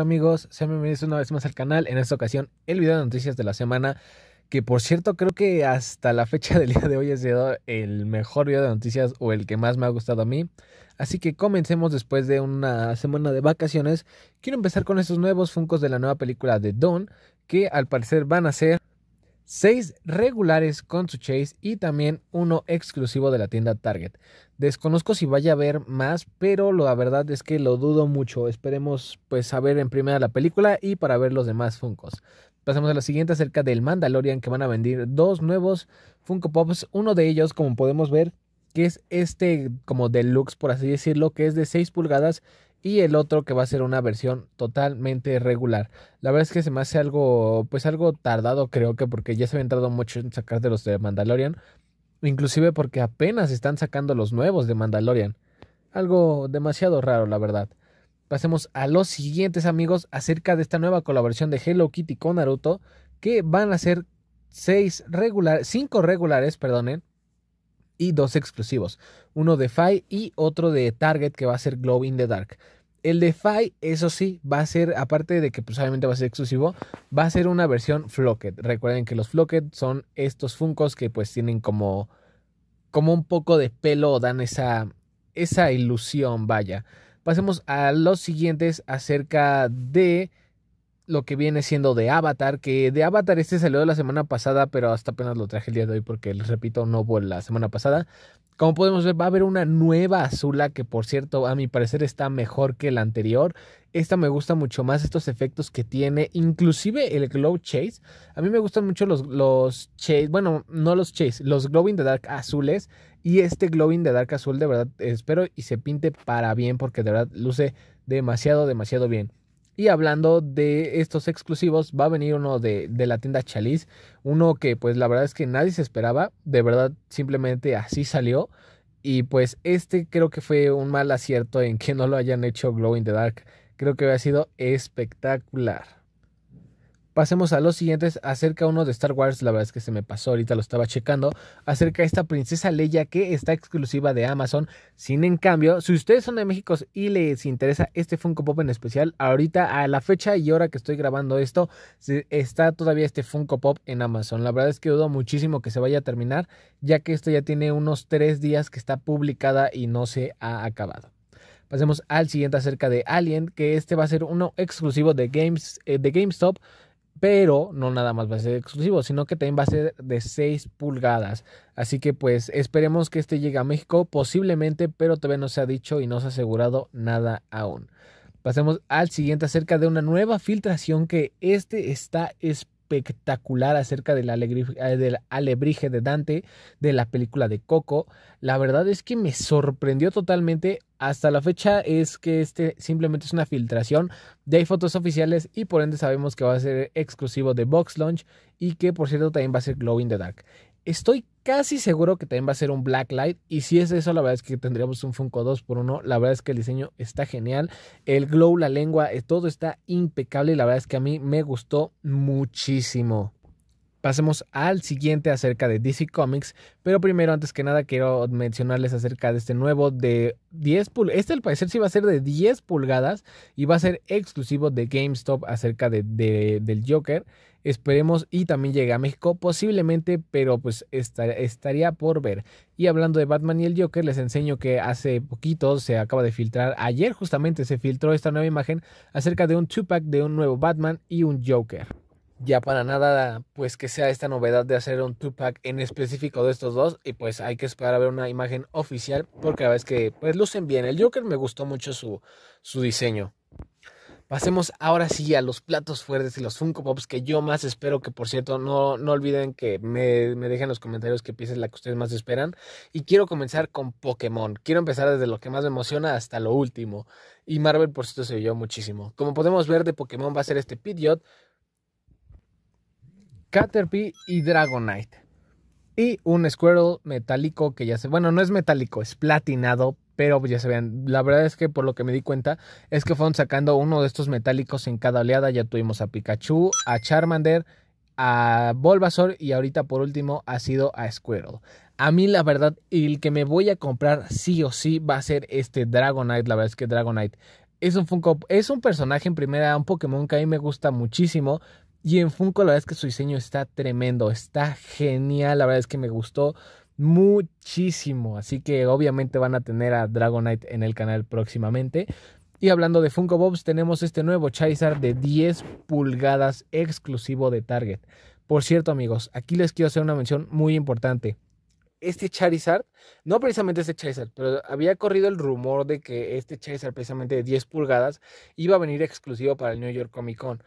Amigos, sean bienvenidos una vez más al canal. En esta ocasión, el video de noticias de la semana. Que por cierto, creo que hasta la fecha del día de hoy ha sido el mejor video de noticias o el que más me ha gustado a mí. Así que comencemos después de una semana de vacaciones. Quiero empezar con estos nuevos funcos de la nueva película de Don, que al parecer van a ser 6 regulares con su Chase y también uno exclusivo de la tienda Target. Desconozco si vaya a haber más, pero la verdad es que lo dudo mucho. Esperemos pues a ver en primera la película y para ver los demás Funkos. Pasamos a la siguiente acerca del Mandalorian que van a vender dos nuevos Funko Pops. Uno de ellos, como podemos ver, que es este como deluxe, por así decirlo, que es de 6 pulgadas y el otro que va a ser una versión totalmente regular. La verdad es que se me hace algo, pues algo tardado creo que porque ya se había entrado mucho en sacar de los de Mandalorian, inclusive porque apenas están sacando los nuevos de Mandalorian. Algo demasiado raro, la verdad. Pasemos a los siguientes amigos acerca de esta nueva colaboración de Hello Kitty con Naruto, que van a ser seis regular, cinco regulares, perdonen, y dos exclusivos, uno de Fi y otro de Target que va a ser Glow in the Dark. El de eso sí, va a ser, aparte de que posiblemente pues, va a ser exclusivo, va a ser una versión Flocket. Recuerden que los floquet son estos Funcos que pues tienen como, como un poco de pelo, dan esa, esa ilusión, vaya. Pasemos a los siguientes acerca de lo que viene siendo de Avatar, que de Avatar este salió la semana pasada, pero hasta apenas lo traje el día de hoy porque les repito, no hubo la semana pasada. Como podemos ver, va a haber una nueva Azula que, por cierto, a mi parecer está mejor que la anterior. Esta me gusta mucho más, estos efectos que tiene, inclusive el Glow Chase. A mí me gustan mucho los, los Chase, bueno, no los Chase, los glowing de Dark azules. Y este glowing de Dark azul, de verdad, espero y se pinte para bien porque de verdad luce demasiado, demasiado bien. Y hablando de estos exclusivos, va a venir uno de, la tienda Chalice, uno que pues la verdad es que nadie se esperaba, de verdad simplemente así salió. Y pues este creo que fue un mal acierto en que no lo hayan hecho Glow in the Dark. Creo que había sido espectacular. Pasemos a los siguientes acerca uno de Star Wars, la verdad es que se me pasó, ahorita lo estaba checando, acerca de esta princesa Leia que está exclusiva de Amazon. Sin en cambio, si ustedes son de México y les interesa este Funko Pop en especial, ahorita a la fecha y hora que estoy grabando esto, está todavía este Funko Pop en Amazon. La verdad es que dudo muchísimo que se vaya a terminar, ya que esto ya tiene unos tres días que está publicada y no se ha acabado. Pasemos al siguiente acerca de Alien, que este va a ser uno exclusivo de, Games, eh, de GameStop pero no nada más va a ser exclusivo, sino que también va a ser de 6 pulgadas. Así que pues esperemos que este llegue a México, posiblemente, pero todavía no se ha dicho y no se ha asegurado nada aún. Pasemos al siguiente acerca de una nueva filtración que este está esperando espectacular acerca eh, del, alebrije de Dante, de la película de Coco. La verdad es que me sorprendió totalmente. Hasta la fecha es que este simplemente es una filtración. de hay fotos oficiales y por ende sabemos que va a ser exclusivo de Box Launch y que por cierto también va a ser Glow in the Dark. Estoy casi seguro que también va a ser un Blacklight. Y si es eso, la verdad es que tendríamos un Funko 2 por 1 La verdad es que el diseño está genial. El glow, la lengua, eh, todo está impecable. Y la verdad es que a mí me gustó muchísimo. Pasemos al siguiente acerca de DC Comics, pero primero, antes que nada, quiero mencionarles acerca de este nuevo de 10 pulgadas. Este al parecer sí va a ser de 10 pulgadas y va a ser exclusivo de GameStop acerca de, del Joker. Esperemos y también llegue a México posiblemente, pero pues estaría por ver. Y hablando de Batman y el Joker, les enseño que hace poquito se acaba de filtrar, ayer justamente se filtró esta nueva imagen acerca de un 2-pack de un nuevo Batman y un Joker ya para nada, pues que sea esta novedad de hacer un two-pack en específico de estos dos. Y pues hay que esperar a ver una imagen oficial, porque la vez que pues lucen bien. El Joker me gustó mucho su, su diseño. Pasemos ahora sí a los platos fuertes y los Funko Pops que yo más espero que, por cierto, no, no olviden que me, me dejen en los comentarios qué pieza es la que ustedes más esperan. Y quiero comenzar con Pokémon. Quiero empezar desde lo que más me emociona hasta lo último. Y Marvel, por cierto, se vio muchísimo. Como podemos ver, de Pokémon va a ser este Pidgeot, Caterpie y Dragonite. Y un Squirtle metálico que ya se... Bueno, no es metálico, es platinado, pero pues ya se vean, la verdad es que por lo que me di cuenta es que fueron sacando uno de estos metálicos en cada oleada, ya tuvimos a Pikachu, a Charmander, a Bulbasaur y ahorita por último ha sido a Squirtle. A mí la verdad, el que me voy a comprar sí o sí va a ser este Dragonite, la verdad es que Dragonite es un Funko, es un personaje en primera, un Pokémon que a mí me gusta muchísimo, y en Funko la verdad es que su diseño está tremendo, está genial, la verdad es que me gustó muchísimo. Así que obviamente van a tener a Dragonite en el canal próximamente. Y hablando de Funko Bobs, tenemos este nuevo Charizard de 10 pulgadas exclusivo de Target. Por cierto, amigos, aquí les quiero hacer una mención muy importante. Este Charizard, no precisamente este Charizard, pero había corrido el rumor de que este Charizard, precisamente de 10 pulgadas, iba a venir exclusivo para el New York Comic Con.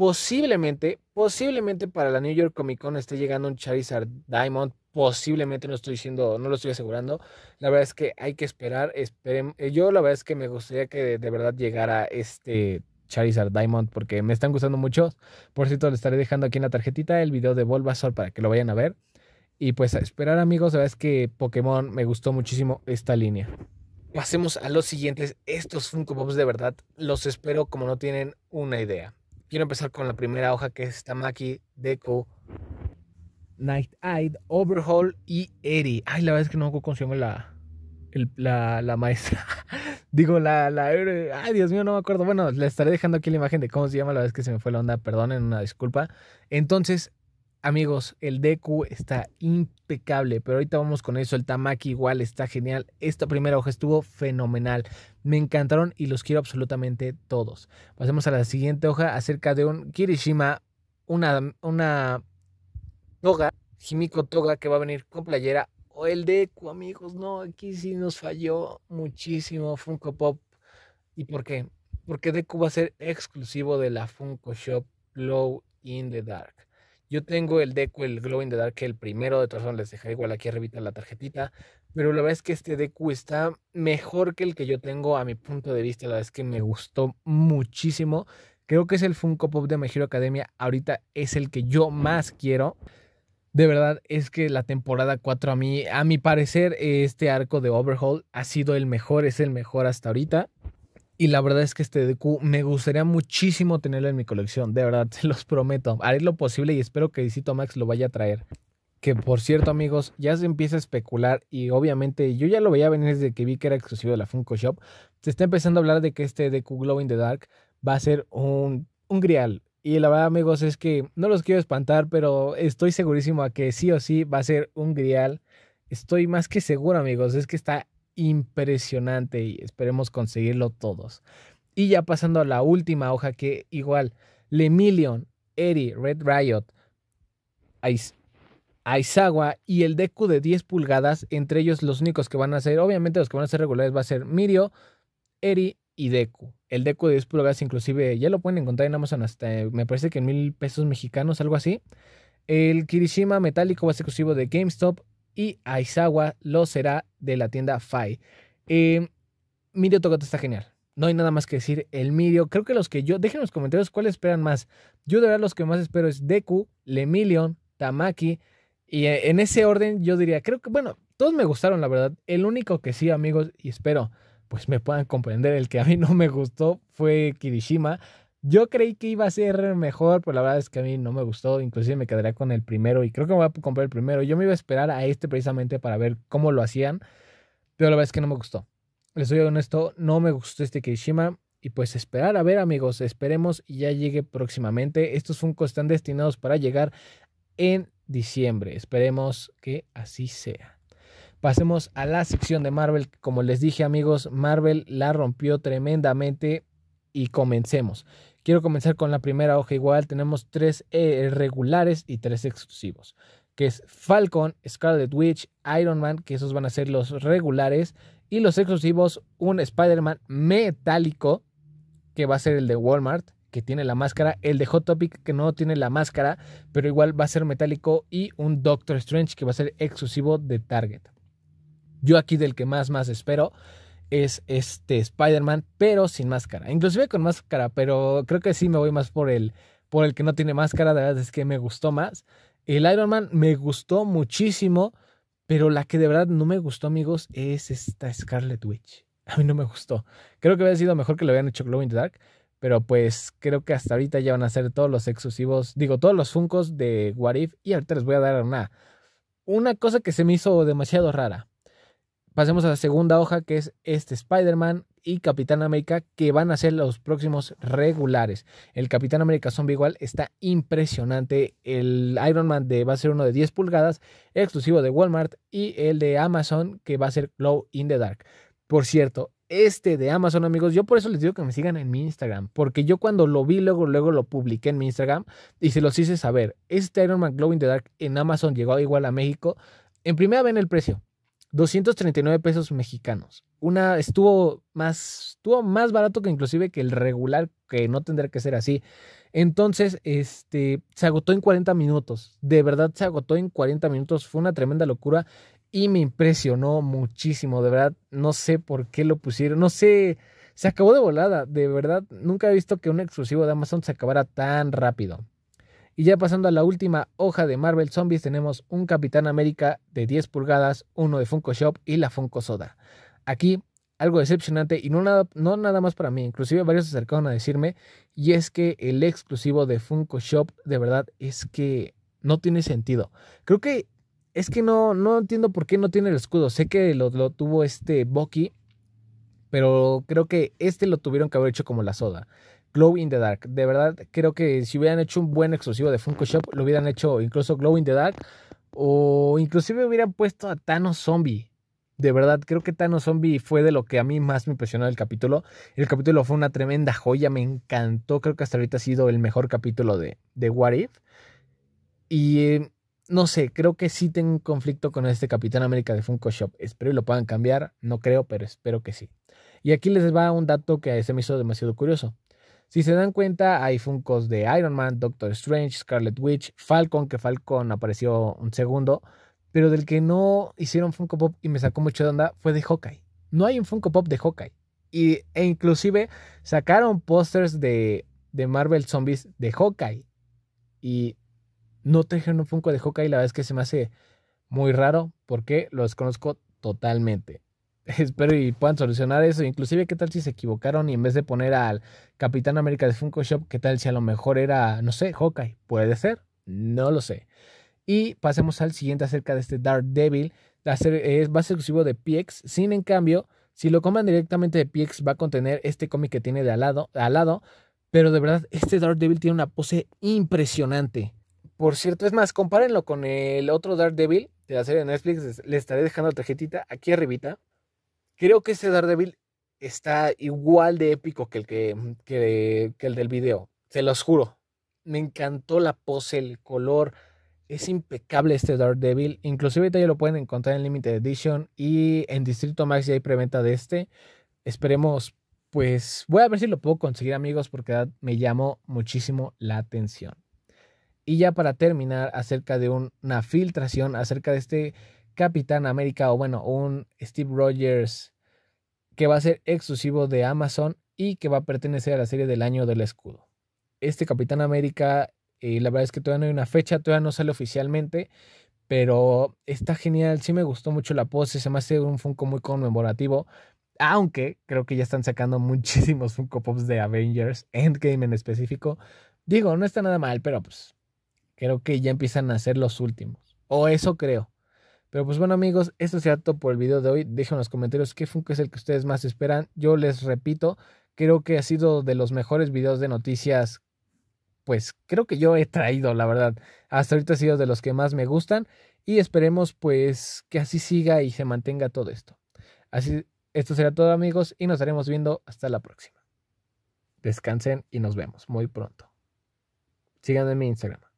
Posiblemente, posiblemente para la New York Comic Con esté llegando un Charizard Diamond. Posiblemente, no estoy diciendo, no lo estoy asegurando. La verdad es que hay que esperar. Eh, yo la verdad es que me gustaría que de, verdad llegara este Charizard Diamond porque me están gustando mucho. Por cierto, les estaré dejando aquí en la tarjetita el video de Bulbasaur para que lo vayan a ver. Y pues a esperar amigos, la verdad es que Pokémon me gustó muchísimo esta línea. Pasemos a los siguientes. Estos Funko Pops de verdad los espero como no tienen una idea. Quiero empezar con la primera hoja que es Tamaki, Deco, Night Eyed, Overhaul y Eri. Ay, la verdad es que no consume la, el, la, la maestra. Digo, la, la... Ay, Dios mío, no me acuerdo. Bueno, le estaré dejando aquí la imagen de cómo se llama. La vez que se me fue la onda. Perdonen, una disculpa. Entonces, Amigos, el Deku está impecable, pero ahorita vamos con eso. El Tamaki igual está genial. Esta primera hoja estuvo fenomenal. Me encantaron y los quiero absolutamente todos. Pasemos a la siguiente hoja acerca de un Kirishima, una, una toga, Himiko Toga, que va a venir con playera. O oh, el Deku, amigos, no, aquí sí nos falló muchísimo Funko Pop. ¿Y por qué? Porque Deku va a ser exclusivo de la Funko Shop Glow in the Dark. Yo tengo el Deku, el Glow in the Dark, el primero, de todas formas les dejé igual aquí arribita la tarjetita, pero la verdad es que este Deku está mejor que el que yo tengo a mi punto de vista, la verdad es que me gustó muchísimo. Creo que es el Funko Pop de My Academia, ahorita es el que yo más quiero. De verdad es que la temporada 4 a mí, a mi parecer, este arco de Overhaul ha sido el mejor, es el mejor hasta ahorita. Y la verdad es que este Deku me gustaría muchísimo tenerlo en mi colección. De verdad, se los prometo. Haré lo posible y espero que Dicito Max lo vaya a traer. Que por cierto, amigos, ya se empieza a especular. Y obviamente, yo ya lo veía venir desde que vi que era exclusivo de la Funko Shop. Se está empezando a hablar de que este Deku Glow in the Dark va a ser un, un grial. Y la verdad, amigos, es que no los quiero espantar, pero estoy segurísimo a que sí o sí va a ser un grial. Estoy más que seguro, amigos. Es que está impresionante y esperemos conseguirlo todos. Y ya pasando a la última hoja que igual, Lemillion, Eri, Red Riot, Aizawa y el Deku de 10 pulgadas, entre ellos los únicos que van a ser, obviamente los que van a ser regulares va a ser Mirio, Eri y Deku. El Deku de 10 pulgadas inclusive ya lo pueden encontrar en Amazon hasta me parece que en mil pesos mexicanos, algo así. El Kirishima metálico va a exclusivo de GameStop y Aizawa lo será de la tienda Fai. Eh, Mirio está genial. No hay nada más que decir. El Mirio, creo que los que yo. Dejen en los comentarios cuáles esperan más. Yo de verdad los que más espero es Deku, Lemillion, Tamaki. Y e, en ese orden yo diría, creo que, bueno, todos me gustaron, la verdad. El único que sí, amigos, y espero pues me puedan comprender, el que a mí no me gustó fue Kirishima. Yo creí que iba a ser mejor, pero la verdad es que a mí no me gustó. Inclusive me quedaría con el primero y creo que me voy a comprar el primero. Yo me iba a esperar a este precisamente para ver cómo lo hacían, pero la verdad es que no me gustó. Les soy honesto, no me gustó este Kirishima. Y pues esperar, a ver amigos, esperemos y ya llegue próximamente. Estos Funko están destinados para llegar en diciembre. Esperemos que así sea. Pasemos a la sección de Marvel. Como les dije amigos, Marvel la rompió tremendamente y comencemos. Quiero comenzar con la primera hoja igual. Tenemos tres eh, regulares y tres exclusivos, que es Falcon, Scarlet Witch, Iron Man, que esos van a ser los regulares. Y los exclusivos, un Spider-Man metálico, que va a ser el de Walmart, que tiene la máscara, el de Hot Topic que no tiene la máscara, pero igual va a ser metálico y un Doctor Strange que va a ser exclusivo de Target. Yo aquí del que más más espero es este Spider-Man, pero sin máscara. Inclusive con máscara, pero creo que sí me voy más por el, por el que no tiene máscara. De verdad es que me gustó más. El Iron Man me gustó muchísimo, pero la que de verdad no me gustó, amigos, es esta Scarlet Witch. A mí no me gustó. Creo que hubiera sido mejor que lo hubieran hecho Glow in the Dark, pero pues creo que hasta ahorita ya van a ser todos los exclusivos, digo, todos los Funcos de What If, y ahorita les voy a dar una, una cosa que se me hizo demasiado rara pasemos a la segunda hoja, que es este Spider-Man y Capitán América, que van a ser los próximos regulares. El Capitán América Zombie igual está impresionante. El Iron Man de va a ser uno de 10 pulgadas, exclusivo de Walmart, y el de Amazon, que va a ser Glow in the Dark. Por cierto, este de Amazon, amigos, yo por eso les digo que me sigan en mi Instagram, porque yo cuando lo vi, luego, luego lo publiqué en mi Instagram y se los hice saber. Este Iron Man Glow in the Dark en Amazon llegó igual a México. En primera ven el precio, 239 pesos mexicanos. Una estuvo más, estuvo más barato que inclusive que el regular, que no tendría que ser así. Entonces, este, se agotó en 40 minutos. De verdad se agotó en 40 minutos. Fue una tremenda locura y me impresionó muchísimo. De verdad, no sé por qué lo pusieron. No sé, se acabó de volada. De verdad, nunca he visto que un exclusivo de Amazon se acabara tan rápido. Y ya pasando a la última hoja de Marvel Zombies, tenemos un Capitán América de 10 pulgadas, uno de Funko Shop y la Funko Soda. Aquí algo decepcionante y no nada, no nada más para mí, inclusive varios se acercaron a decirme, y es que el exclusivo de Funko Shop de verdad es que no tiene sentido. Creo que es que no, no entiendo por qué no tiene el escudo. Sé que lo, lo tuvo este Bucky, pero creo que este lo tuvieron que haber hecho como la soda. Glow in the Dark. De verdad, creo que si hubieran hecho un buen exclusivo de Funko Shop, lo hubieran hecho incluso Glow in the Dark. O inclusive hubieran puesto a Thanos Zombie. De verdad, creo que Thanos Zombie fue de lo que a mí más me impresionó el capítulo. El capítulo fue una tremenda joya, me encantó. Creo que hasta ahorita ha sido el mejor capítulo de, de What If. Y eh, no sé, creo que sí tengo un conflicto con este Capitán América de Funko Shop. Espero y lo puedan cambiar. No creo, pero espero que sí. Y aquí les va un dato que se me hizo demasiado curioso. Si se dan cuenta, hay Funkos de Iron Man, Doctor Strange, Scarlet Witch, Falcon, que Falcon apareció un segundo, pero del que no hicieron Funko Pop y me sacó mucho de onda fue de Hawkeye. No hay un Funko Pop de Hawkeye. Y, e inclusive sacaron pósters de, de Marvel Zombies de Hawkeye. Y no trajeron un Funko de Hawkeye. La verdad es que se me hace muy raro porque los conozco totalmente. Espero y puedan solucionar eso. Inclusive, ¿qué tal si se equivocaron y en vez de poner al Capitán América de Funko Shop, qué tal si a lo mejor era, no sé, Hawkeye? Puede ser, no lo sé. Y pasemos al siguiente acerca de este Dark Devil. Va es ser, exclusivo de PX. Sin en cambio, si lo coman directamente de PX, va a contener este cómic que tiene de al lado, al lado. Pero de verdad, este Dark Devil tiene una pose impresionante. Por cierto, es más, compárenlo con el otro Dark Devil de la serie de Netflix. Les estaré dejando la tarjetita aquí arribita Creo que este Daredevil está igual de épico que el, que, mm, el del video. Se los juro. Me encantó la pose, el color. Es impecable este Daredevil. Inclusive ahorita ya lo pueden encontrar en Limited Edition y en Distrito Max ya hay preventa de este. Esperemos, pues voy a ver si lo puedo conseguir amigos porque me llamó muchísimo la atención. Y ya para terminar acerca de una filtración acerca de este Capitán América o bueno, un Steve Rogers que va a ser exclusivo de Amazon y que va a pertenecer a la serie del año del escudo. Este Capitán América, eh, la verdad es que todavía no hay una fecha, todavía no sale oficialmente, pero está genial, sí me gustó mucho la pose, se me hace un Funko muy conmemorativo, aunque creo que ya están sacando muchísimos Funko Pops de Avengers, Endgame en específico. Digo, no está nada mal, pero pues creo que ya empiezan a ser los últimos. O eso creo. Pero pues bueno amigos, esto será todo por el video de hoy. Dejen en los comentarios qué Funko es el que ustedes más esperan. Yo les repito, creo que ha sido de los mejores videos de noticias, pues creo que yo he traído, la verdad. Hasta ahorita ha sido de los que más me gustan y esperemos pues que así siga y se mantenga todo esto. Así, esto será todo amigos y nos estaremos viendo hasta la próxima. Descansen y nos vemos muy pronto. Síganme en mi Instagram.